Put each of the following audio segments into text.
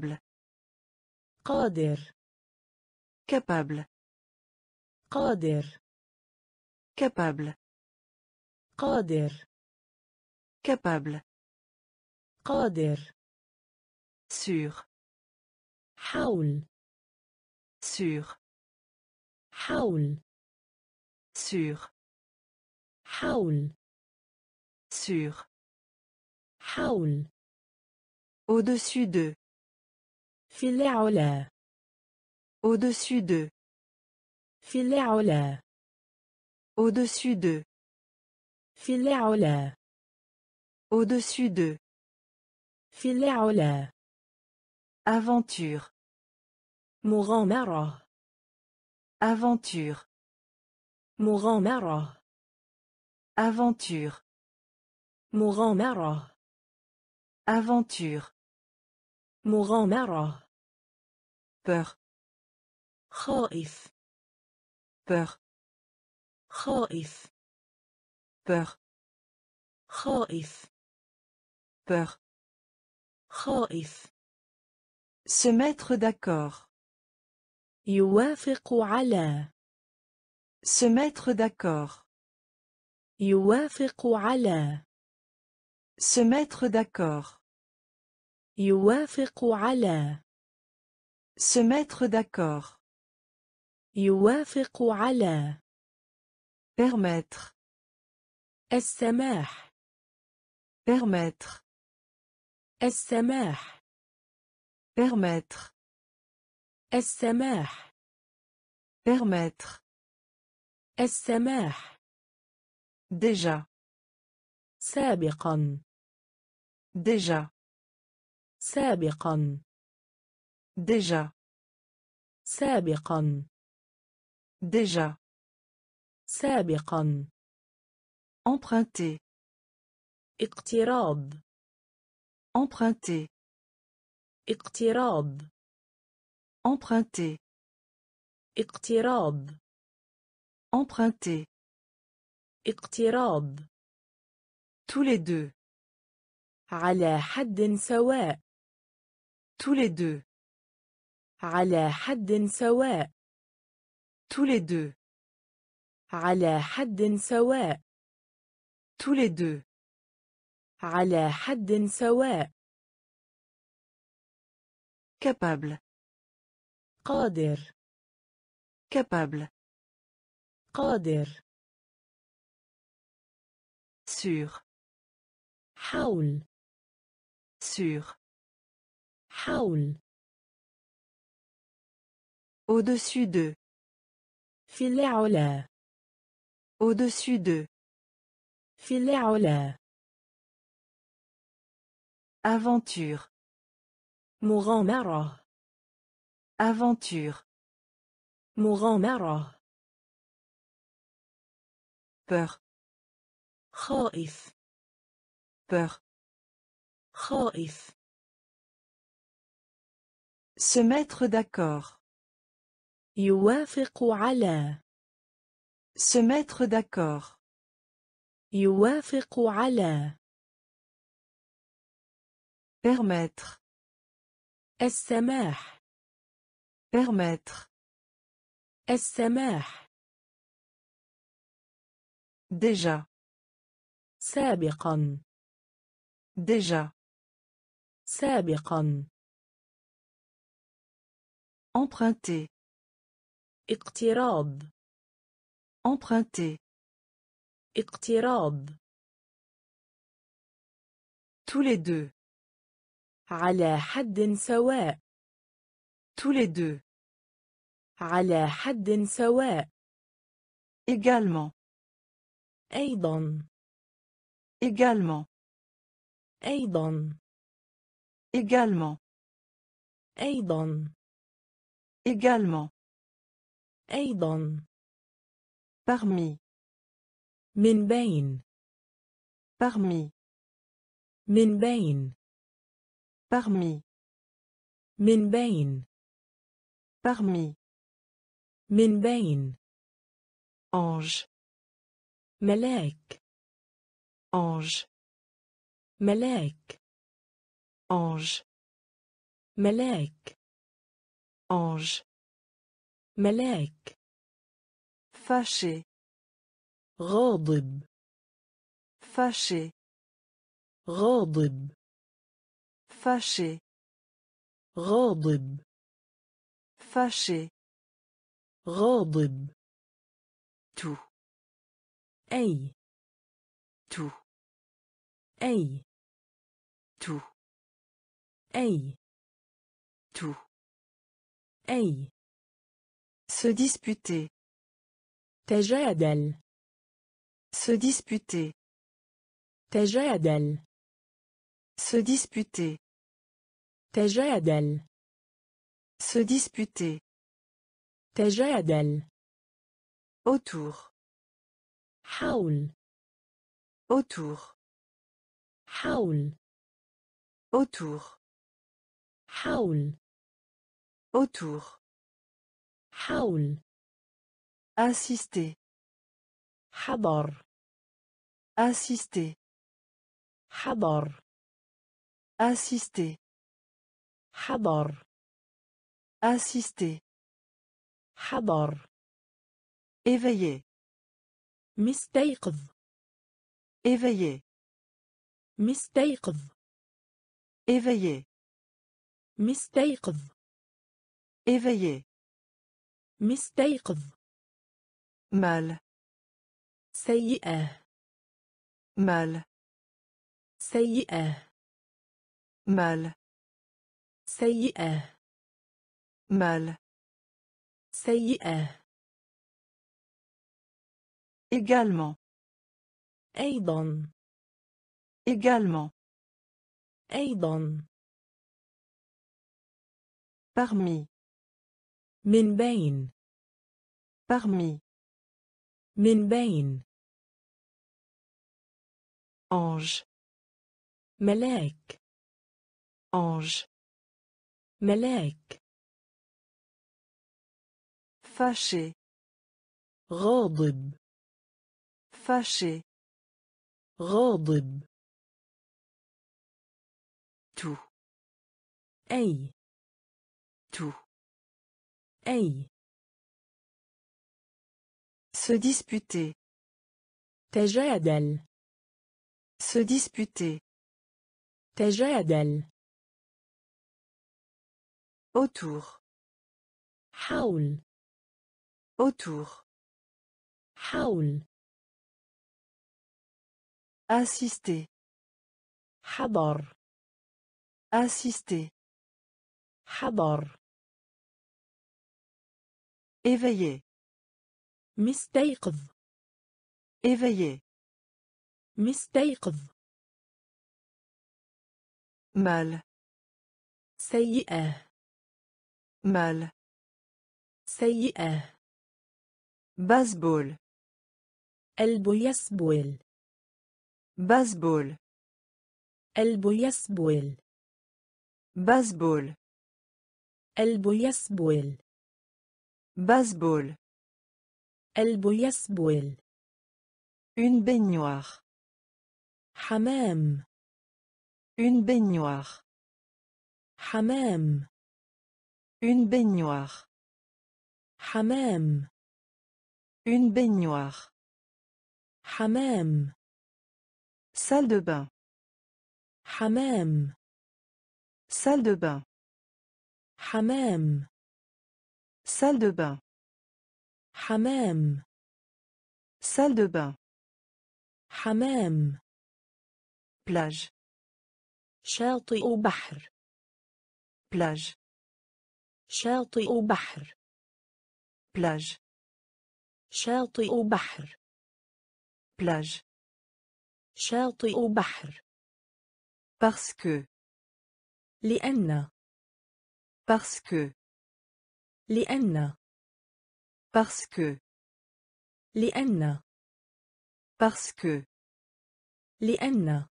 capable قادر capable قادر capable قادر capable قادر sûr. haun sûr. haun sûr. haun sûr. haun au-dessus de au dessus de. Filet à Au dessus de. Filet à Au dessus de. Filet à Aventure. Mourant marror. Aventure. Mourant marror. Aventure. Mourant marror. Aventure. Mourant peur خائف peur خائف peur خائف peur خائف se mettre d'accord يوافق على se mettre d'accord يوافق على se mettre d'accord يوافق على se mettre d'accord you ala permettre est permettre est permettre s permettre est déjà c'est déjà déjà سابقا déjà سابقا emprunter اقتراض emprunter اقتراض emprunter اقتراض emprunter اقتراض tous les deux على حد سواء tous les deux على حد سواء tous les deux على حد سواء tous les deux على حد سواء capable قادر capable قادر sur حول sur حول Au-dessus de. Filet Au-dessus de. Filet Aventure. mourant Mara. aventure mourant Mara. peur خائف peur خائف se mettre d'accord يوافق على se mettre d'accord يوافق على permettre السماح permettre السماح déjà سابقا déjà سابقا emprunter اقتراض emprunter اقتراض tous les deux على حد سواء tous les deux على حد سواء également أيضا également أيضا également أيضا également أيضا parmi من بين parmi من بين parmi من بين parmi من بين ange ملاك ange ملاك ange ملاك ange ملاك فاشي غاضب فاشي غاضب فاشي غاضب فاشي غاضب تو اي تو اي تو اي تو اي Se disputer. Tejadel. Se disputer. Tejadel. Se disputer. Tejadel. Se disputer. Tejadel. Autour. Autour. Haoul. Autour. Haoul. Autour. Haoul. Autour. حول insister حضر insister حضر insister حضر insister حضر éveiller مستيقظ éveiller مستيقظ éveiller مستيقظ éveiller مستيقظ مال سيئة مال سيئة مال سيئة مال سيئة également أيضا également أيضا parmi min parmi min ange melek, ange melek, fâché râdib fâché râdib tout tout se disputer. jadel Se disputer. Tejadel. Autour. Haoul. Autour. Haoul. Assister. Hadar. Assister. Hadar. éveillé مستيقظ éveillé مستيقظ mal سيئة mal سيئة baseball قلبه يسبول baseball قلبه يسبول baseball قلبه Baseball. el Boyasbol Une baignoire. hamem. Une baignoire. Hamem. Une baignoire. hamem, Une baignoire. hamem, Salle de bain. hamem, Salle de bain. Hamem Salle de bain. Hamam. Salle de bain. Hamam. Plage. Chalti ou bahr. Plage. Chalti ou bahr. Plage. Chalti ou bahr. Plage. Chalti ou bahr. Parce que. Lienna. Parce que parce que لأن parce que لأن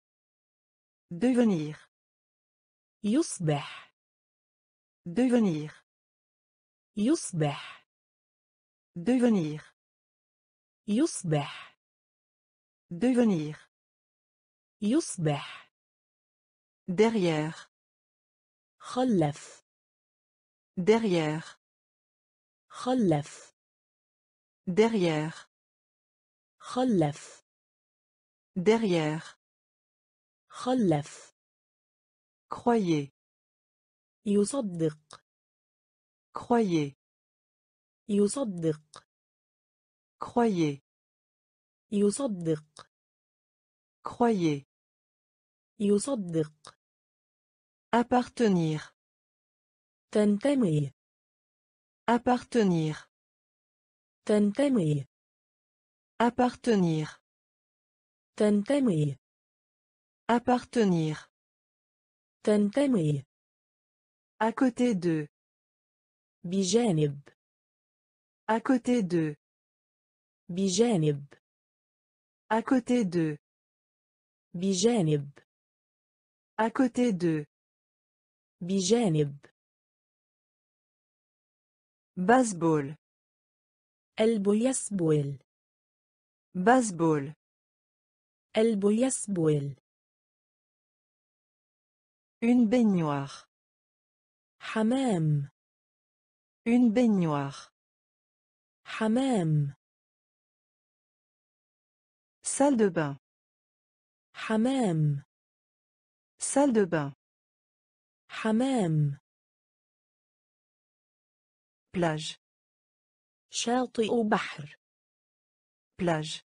devenir يصبح devenir يصبح devenir يصبح devenir يصبح derrière خلف derrière خلف derrière خلف derrière خلف croyez يصدق croyez يصدق croyez يصدق croyez يصدق appartenir تنتمي appartenir tentemui appartenir tentemui appartenir tentemui à côté de bijanib à côté de bijanib à côté de bijanib à côté de bijanib Baseball. El boyasbuel. Baseball. El boyasbuel. Une baignoire. hamem, Une baignoire. Hamem Salle de bain. Hamam. Salle de bain. Hamem Plage. Château-Bahre. Plage.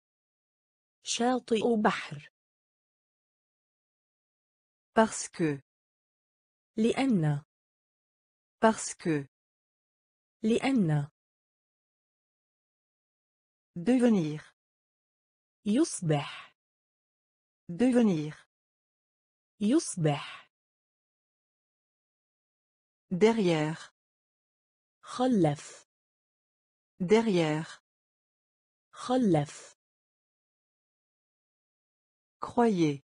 Château-Bahre. Parce que. L'Iéna. Parce que. L'Iéna. Devenir. Yousbech. Devenir. Yousbech. Derrière. Derrière. Rollef. Croyez.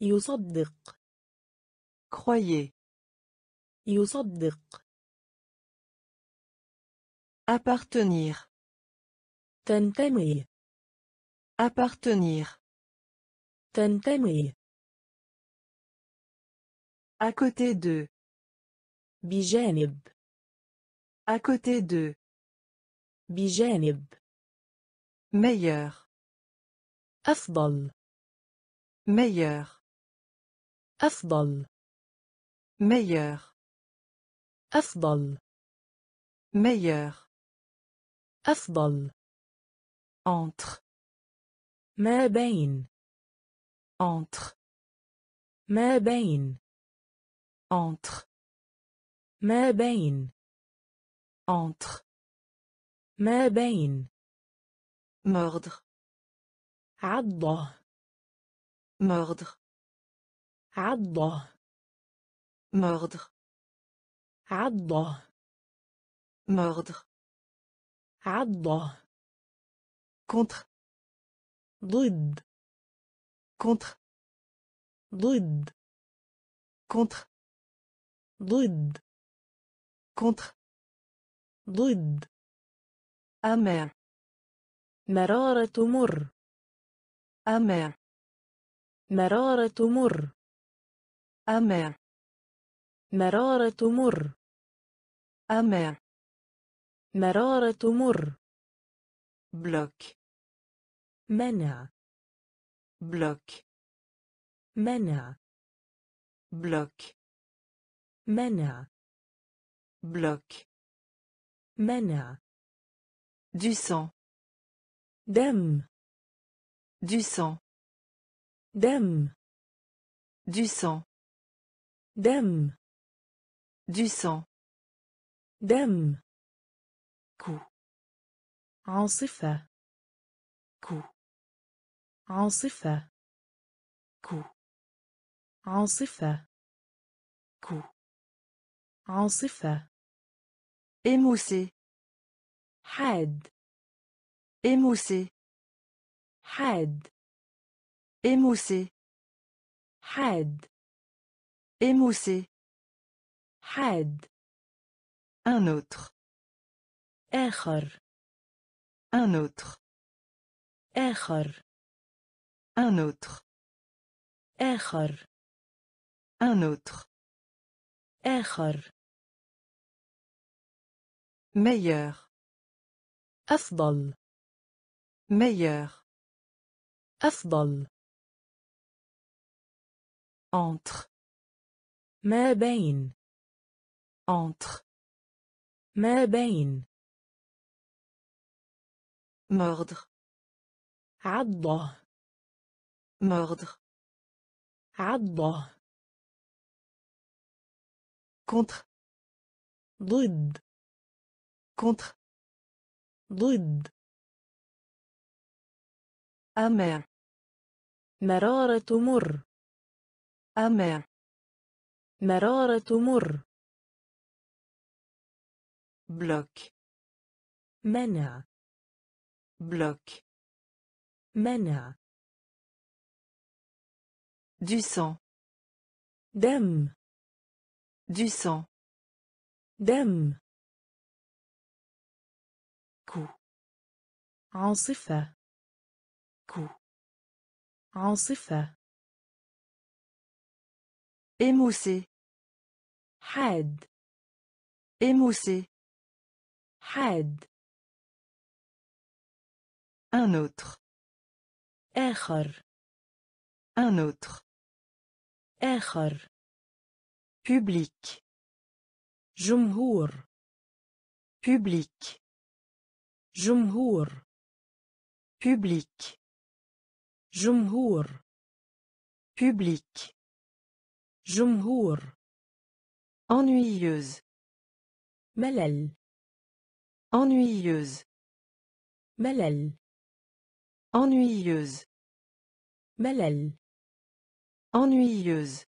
Yosob Croyez. Yosob Appartenir. Tent Appartenir. Tent À côté de. Bijanib à côté de. بجانب. Meilleur. أفضل. Meilleur. أفضل. Meilleur. أفضل. Meilleur. أفضل. Entre. ما بين. Entre. ما بين. Entre. ما entre ما بين mordre عضة mordre عضة mordre عضة mordre عضة contre ضد contre ضد contre ضد contre ضد أمع مرارة مر أمع مرارة مر أمع مرارة مر أمع مرارة مر بلوك منع بلوك منع بلوك منع بلوك منع du sang دم du sang دم du sang دم du sang دم كو عاصفة كو عاصفة كو عاصفة كو عاصفة émoussé had, émoussé had, émoussé had, émoussé had un autre آخر un autre آخر un autre آخر un autre آخر meilleur أفضل meilleur أفضل entre ما بين entre ما بين mordre عضه mordre عضه contre ضد amer mar est amer mar est mour. bloc mena bloc mena du sang dem du sang dem عاصفة كو عاصفة إموسي حاد إموسي حاد un autre اخر un autre اخر public جمهور public جمهور public جمهور public جمهور ennuyeuse ملل ennuyeuse ملل ennuyeuse ملل ennuyeuse